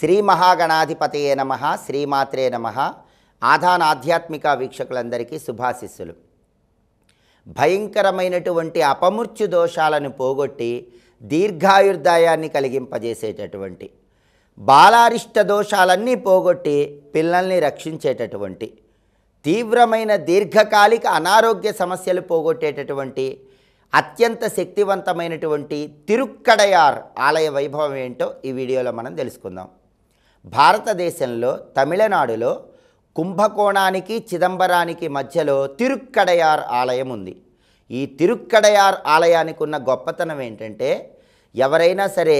శ్రీ మహాగణాధిపతయే నమ శ్రీమాత్రే నమ ఆధాన ఆధ్యాత్మిక వీక్షకులందరికీ శుభాశిస్సులు భయంకరమైనటువంటి అపమృత్యు దోషాలను పోగొట్టి దీర్ఘాయుర్దాయాన్ని కలిగింపజేసేటటువంటి బాలారిష్ట దోషాలన్నీ పోగొట్టి పిల్లల్ని రక్షించేటటువంటి తీవ్రమైన దీర్ఘకాలిక అనారోగ్య సమస్యలు పోగొట్టేటటువంటి అత్యంత శక్తివంతమైనటువంటి తిరుక్కడయార్ ఆలయ వైభవం ఏంటో ఈ వీడియోలో మనం తెలుసుకుందాం భారతదేశంలో తమిళనాడులో కుంభకోణానికి చిదంబరానికి మధ్యలో తిరుక్కడయార్ ఆలయం ఉంది ఈ తిరుక్కడయార్ ఆలయానికి ఉన్న గొప్పతనం ఏంటంటే ఎవరైనా సరే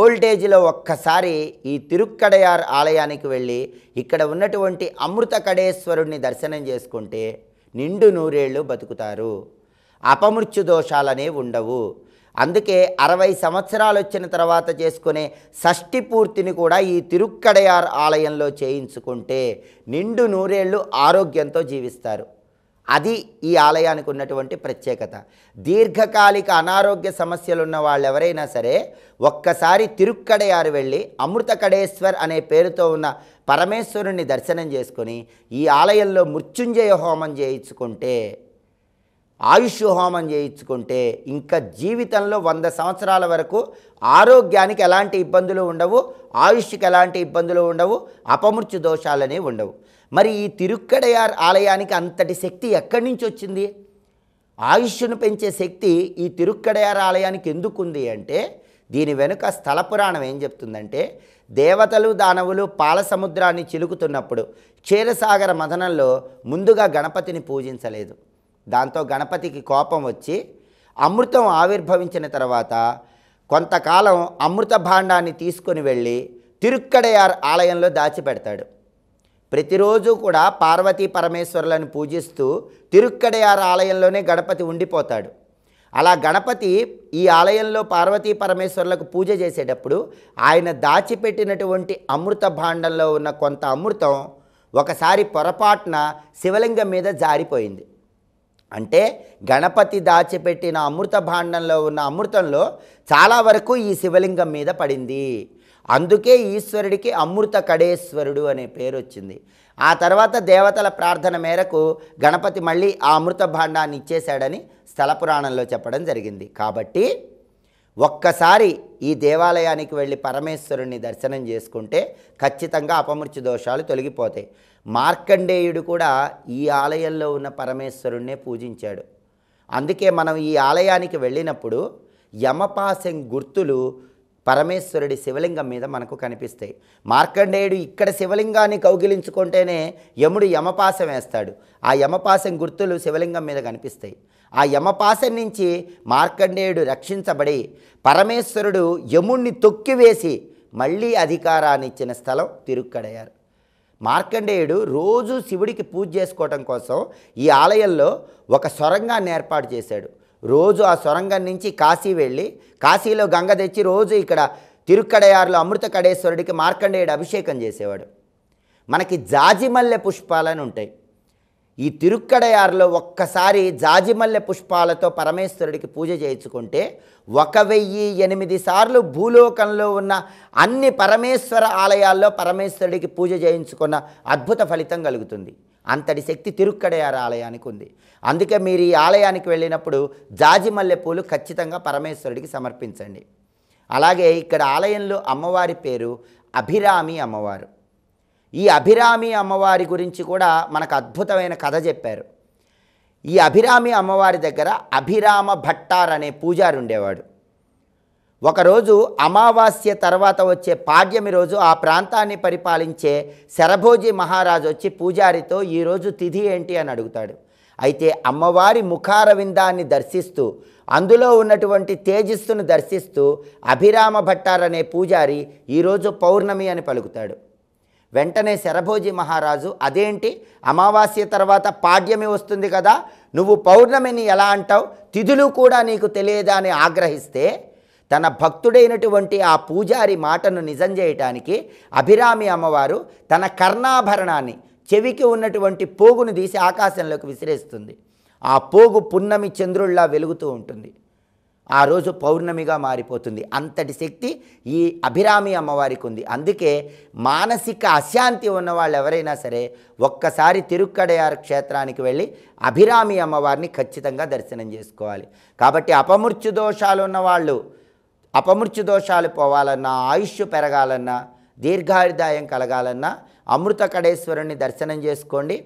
ఓల్టేజ్లో ఒక్కసారి ఈ తిరుక్కడయార్ ఆలయానికి వెళ్ళి ఇక్కడ ఉన్నటువంటి అమృత కడేశ్వరుణ్ణి దర్శనం చేసుకుంటే నిండు నూరేళ్ళు బతుకుతారు అపమృత్యు దోషాలనే ఉండవు అందుకే అరవై సంవత్సరాలు వచ్చిన తర్వాత చేసుకునే షష్ఠి పూర్తిని కూడా ఈ తిరుక్కడయార్ ఆలయంలో చేయించుకుంటే నిండు నూరేళ్లు ఆరోగ్యంతో జీవిస్తారు అది ఈ ఆలయానికి ఉన్నటువంటి ప్రత్యేకత దీర్ఘకాలిక అనారోగ్య సమస్యలున్న వాళ్ళు ఎవరైనా సరే ఒక్కసారి తిరుక్కడయారు వెళ్ళి అమృతకడేశ్వర్ అనే పేరుతో ఉన్న పరమేశ్వరుణ్ణి దర్శనం చేసుకొని ఈ ఆలయంలో మృత్యుంజయ హోమం చేయించుకుంటే ఆయుష్ హోమం చేయించుకుంటే ఇంకా జీవితంలో వంద సంవత్సరాల వరకు ఆరోగ్యానికి ఎలాంటి ఇబ్బందులు ఉండవు ఆయుష్కి ఎలాంటి ఇబ్బందులు ఉండవు అపమృత్యు దోషాలనే ఉండవు మరి ఈ తిరుక్కడయార్ ఆలయానికి అంతటి శక్తి ఎక్కడి నుంచి వచ్చింది ఆయుష్ను పెంచే శక్తి ఈ తిరుక్కడయార్ ఆలయానికి ఎందుకుంది అంటే దీని వెనుక స్థల పురాణం ఏం చెప్తుందంటే దేవతలు దానవులు పాల సముద్రాన్ని చిలుకుతున్నప్పుడు క్షీరసాగర మథనంలో ముందుగా గణపతిని పూజించలేదు దాంతో గణపతికి కోపం వచ్చి అమృతం ఆవిర్భవించిన తర్వాత కొంతకాలం అమృత భాండాన్ని తీసుకొని వెళ్ళి తిరుక్కడయార్ ఆలయంలో దాచిపెడతాడు ప్రతిరోజు కూడా పార్వతీ పరమేశ్వరులను పూజిస్తూ తిరుక్కడయార్ ఆలయంలోనే గణపతి ఉండిపోతాడు అలా గణపతి ఈ ఆలయంలో పార్వతీ పరమేశ్వరులకు పూజ చేసేటప్పుడు ఆయన దాచిపెట్టినటువంటి అమృత భాండంలో ఉన్న కొంత అమృతం ఒకసారి పొరపాటున శివలింగం మీద జారిపోయింది అంటే గణపతి దాచిపెట్టిన అమృత భాండంలో ఉన్న అమృతంలో చాలా వరకు ఈ శివలింగం మీద పడింది అందుకే ఈశ్వరుడికి అమృత కడేశ్వరుడు అనే పేరు వచ్చింది ఆ తర్వాత దేవతల ప్రార్థన మేరకు గణపతి మళ్ళీ ఆ అమృత భాండాన్ని ఇచ్చేశాడని స్థల పురాణంలో చెప్పడం జరిగింది కాబట్టి ఒక్కసారి ఈ దేవాలయానికి వెళ్ళి పరమేశ్వరుణ్ణి దర్శనం చేసుకుంటే ఖచ్చితంగా అపమృత్యు దోషాలు తొలగిపోతాయి మార్కండేయుడు కూడా ఈ ఆలయంలో ఉన్న పరమేశ్వరుణ్ణే పూజించాడు అందుకే మనం ఈ ఆలయానికి వెళ్ళినప్పుడు యమపాసం గుర్తులు పరమేశ్వరుడి శివలింగం మీద మనకు కనిపిస్తాయి మార్కండేయుడు ఇక్కడ శివలింగాన్ని కౌగిలించుకుంటేనే యముడు యమపాసం వేస్తాడు ఆ యమపాసం గుర్తులు శివలింగం మీద కనిపిస్తాయి ఆ యమపాశం నుంచి మార్కండేయుడు రక్షించబడి పరమేశ్వరుడు యముణ్ణి తొక్కివేసి మళ్ళీ అధికారాన్ని ఇచ్చిన స్థలం తిరుక్కడయ్యారు మార్కండేయుడు రోజు శివుడికి పూజ చేసుకోవటం కోసం ఈ ఆలయంలో ఒక సొరంగాన్ని ఏర్పాటు చేశాడు రోజు ఆ సొరంగం నుంచి కాశీ వెళ్ళి కాశీలో గంగ తెచ్చి రోజు ఇక్కడ తిరుక్కడయారులో అమృత కడేశ్వరుడికి మార్కండేయుడు అభిషేకం చేసేవాడు మనకి జాజిమల్లె పుష్పాలని ఉంటాయి ఈ తిరుక్కడయారులో ఒక్కసారి జాజిమల్లె పుష్పాలతో పరమేశ్వరుడికి పూజ చేయించుకుంటే ఒక వెయ్యి ఎనిమిది సార్లు భూలోకంలో ఉన్న అన్ని పరమేశ్వర ఆలయాల్లో పరమేశ్వరుడికి పూజ చేయించుకున్న అద్భుత ఫలితం కలుగుతుంది అంతటి శక్తి తిరుక్కడయార ఆలయానికి ఉంది అందుకే మీరు ఈ ఆలయానికి వెళ్ళినప్పుడు జాజిమల్లె పూలు ఖచ్చితంగా పరమేశ్వరుడికి సమర్పించండి అలాగే ఇక్కడ ఆలయంలో అమ్మవారి పేరు అభిరామి అమ్మవారు ఈ అభిరామి అమ్మవారి గురించి కూడా మనకు అద్భుతమైన కథ చెప్పారు ఈ అభిరామి అమ్మవారి దగ్గర అభిరామ భట్టార్ అనే పూజారి ఉండేవాడు ఒకరోజు అమావాస్య తర్వాత వచ్చే పాడ్యమి రోజు ఆ ప్రాంతాన్ని పరిపాలించే శరభోజీ మహారాజు వచ్చి పూజారితో ఈరోజు తిథి ఏంటి అని అడుగుతాడు అయితే అమ్మవారి ముఖారవిందాన్ని దర్శిస్తూ అందులో ఉన్నటువంటి తేజస్సును దర్శిస్తూ అభిరామ భట్టార్ అనే పూజారి ఈరోజు పౌర్ణమి అని పలుకుతాడు వెంటనే శరభోజి మహారాజు అదేంటి అమావాస్య తర్వాత పాడ్యమి వస్తుంది కదా నువ్వు పౌర్ణమిని ఎలా అంటావు తిథులు కూడా నీకు తెలియదా అని ఆగ్రహిస్తే తన భక్తుడైనటువంటి ఆ పూజారి మాటను నిజం చేయటానికి అభిరామి అమ్మవారు తన కర్ణాభరణాన్ని చెవికి ఉన్నటువంటి పోగును తీసి ఆకాశంలోకి విసిరేస్తుంది ఆ పోగు పున్నమి చంద్రుల్లా వెలుగుతూ ఉంటుంది ఆ రోజు పౌర్ణమిగా మారిపోతుంది అంతటి శక్తి ఈ అభిరామి అమ్మవారికి ఉంది అందుకే మానసిక అశాంతి ఉన్న వాళ్ళు ఎవరైనా సరే ఒక్కసారి తిరుక్కడయారు క్షేత్రానికి వెళ్ళి అభిరామి అమ్మవారిని ఖచ్చితంగా దర్శనం చేసుకోవాలి కాబట్టి అపమృత్యు దోషాలు ఉన్నవాళ్ళు అపమృత్యు దోషాలు పోవాలన్నా ఆయుష్ పెరగాలన్నా దీర్ఘాయుదాయం కలగాలన్నా అమృత కడేశ్వరుణ్ణి దర్శనం చేసుకోండి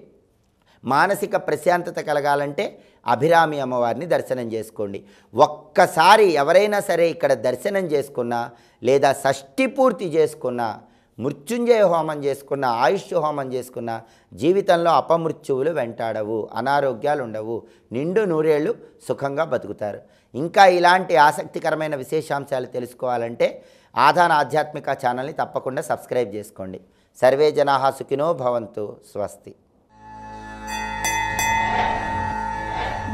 మానసిక ప్రశాంతత కలగాలంటే అభిరామి అమ్మవారిని దర్శనం చేసుకోండి ఒక్కసారి ఎవరైనా సరే ఇక్కడ దర్శనం చేసుకున్నా లేదా షష్ఠి పూర్తి చేసుకున్నా మృత్యుంజయ హోమం చేసుకున్న ఆయుష్ హోమం చేసుకున్న జీవితంలో అపమృత్యువులు వెంటాడవు అనారోగ్యాలు ఉండవు నిండు నూరేళ్లు సుఖంగా బతుకుతారు ఇంకా ఇలాంటి ఆసక్తికరమైన విశేషాంశాలు తెలుసుకోవాలంటే ఆధాన ఆధ్యాత్మిక ఛానల్ని తప్పకుండా సబ్స్క్రైబ్ చేసుకోండి సర్వే జనాహా సుఖినో భవంతు స్వస్తి